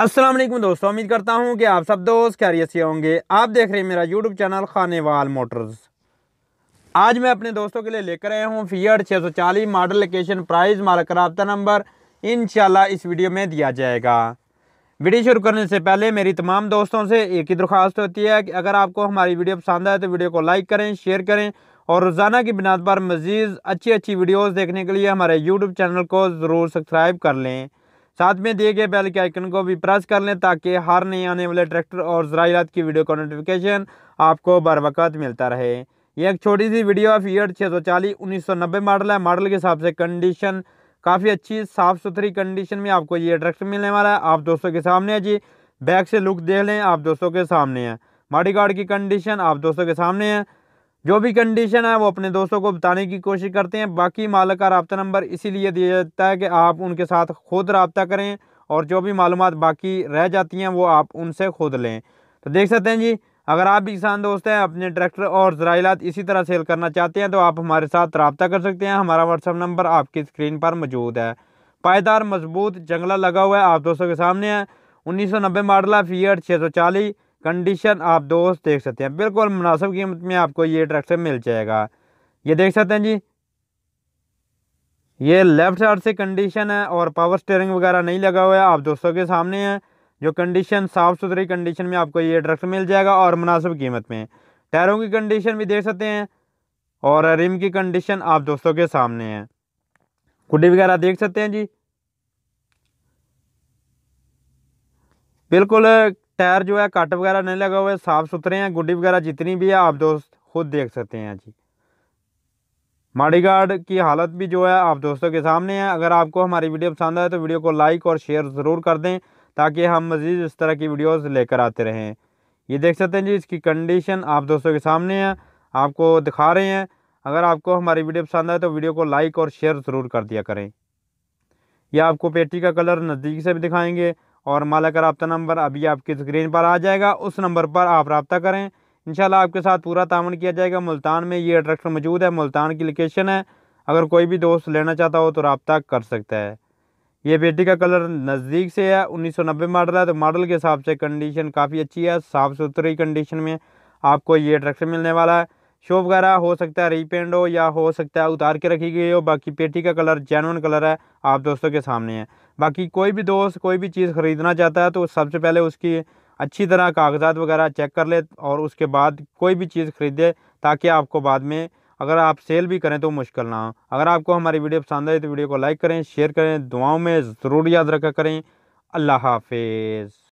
अस्सलाम वालेकुम दोस्तों उम्मीद करता हूँ कि आप सब दोस्त खैरियत से होंगे आप देख रहे हैं मेरा यूट्यूब चैनल खानेवाल मोटर्स आज मैं अपने दोस्तों के लिए लेकर आया हूँ फीएड 640 मॉडल लोकेशन प्राइस मालक रबता नंबर इन इस वीडियो में दिया जाएगा वीडियो शुरू करने से पहले मेरी तमाम दोस्तों से एक ही दरख्वास्त होती है कि अगर आपको हमारी वीडियो पसंद आए तो वीडियो को लाइक करें शेयर करें और रोज़ाना की बिना पर मज़ीद अच्छी अच्छी वीडियोज़ देखने के लिए हमारे यूट्यूब चैनल को ज़रूर सब्सक्राइब कर लें साथ में दिए गए बेल के आइकन को भी प्रेस कर लें ताकि हर नए आने वाले ट्रैक्टर और ज़रात की वीडियो का नोटिफिकेशन आपको बर वक्त मिलता रहे ये एक छोटी सी वीडियो ऑफ ईयर छः सौ चालीस उन्नीस सौ नब्बे मॉडल है मॉडल के हिसाब से कंडीशन काफ़ी अच्छी साफ़ सुथरी कंडीशन में आपको ये ट्रैक्टर मिलने वाला है आप दोस्तों के सामने है जी बैक से लुक देख लें आप दोस्तों के सामने है माडी गार्ड की कंडीशन आप दोस्तों के सामने है जो भी कंडीशन है वो अपने दोस्तों को बताने की कोशिश करते हैं बाकी मालक का रबता नंबर इसीलिए दिया जाता है कि आप उनके साथ खुद रबता करें और जो भी मालूम बाकी रह जाती हैं वो आप उनसे खुद लें तो देख सकते हैं जी अगर आप भी किसान दोस्त हैं अपने ट्रैक्टर और ज़राइलात इसी तरह सेल करना चाहते हैं तो आप हमारे साथ रबता कर सकते हैं हमारा व्हाट्सअप नंबर आपकी स्क्रीन पर मौजूद है पायदार मजबूत जंगला लगा हुआ है आप दोस्तों के सामने है उन्नीस सौ नब्बे मॉडल है फीएड छः सौ चालीस कंडीशन आप दोस्त देख सकते हैं बिल्कुल मुनासिब कीमत में आपको ये ट्रैक्टर मिल जाएगा ये देख सकते हैं जी ये लेफ़्ट साइड से कंडीशन है और पावर स्टेयरिंग वगैरह नहीं लगा हुआ है आप दोस्तों के सामने है जो कंडीशन साफ़ सुथरी कंडीशन में आपको ये ट्रैक्टर मिल जाएगा और मुनासिब कीमत में टायरों की कंडीशन भी देख सकते हैं और रिम की कंडीशन आप दोस्तों के सामने है कुडी वगैरह देख सकते हैं जी बिल्कुल टायर जो है कट वगैरह नहीं लगा हुआ है साफ़ सुथरे हैं गुड्डी वगैरह जितनी भी है आप दोस्त खुद देख सकते हैं जी माड़ी गार्ड की हालत भी जो है आप दोस्तों के सामने है अगर आपको हमारी वीडियो पसंद आए तो वीडियो को लाइक और शेयर ज़रूर कर दें ताकि हम मज़ीद इस तरह की वीडियोस लेकर आते रहें ये देख सकते हैं जी इसकी कंडीशन आप दोस्तों के सामने है आपको दिखा रहे हैं अगर आपको हमारी वीडियो पसंद आए तो वीडियो को लाइक और शेयर ज़रूर कर दिया करें यह आपको पेटी का कलर नज़दीक से भी दिखाएंगे और माला का रबता नंबर अभी आपकी स्क्रीन पर आ जाएगा उस नंबर पर आप रबता करें इंशाल्लाह आपके साथ पूरा तामन किया जाएगा मुल्तान में ये अट्रैक्शन मौजूद है मुल्तान की लोकेशन है अगर कोई भी दोस्त लेना चाहता हो तो रबता कर सकता है ये बेटी का कलर नज़दीक से है 1990 मॉडल है तो मॉडल के हिसाब से कंडीशन काफ़ी अच्छी है साफ़ सुथरी कंडीशन में आपको ये अट्रैक्शन मिलने वाला है शो वगैरह हो सकता है रीपेंट हो या हो सकता है उतार के रखी गई हो बाकी पेटी का कलर जैन कलर है आप दोस्तों के सामने है बाकी कोई भी दोस्त कोई भी चीज़ ख़रीदना चाहता है तो सबसे पहले उसकी अच्छी तरह कागजात वगैरह चेक कर ले और उसके बाद कोई भी चीज़ ख़रीदे ताकि आपको बाद में अगर आप सेल भी करें तो मुश्किल ना हो अगर आपको हमारी वीडियो पसंद आए तो वीडियो को लाइक करें शेयर करें दुआओं में ज़रूर याद रखा करें अल्लाह हाफिज़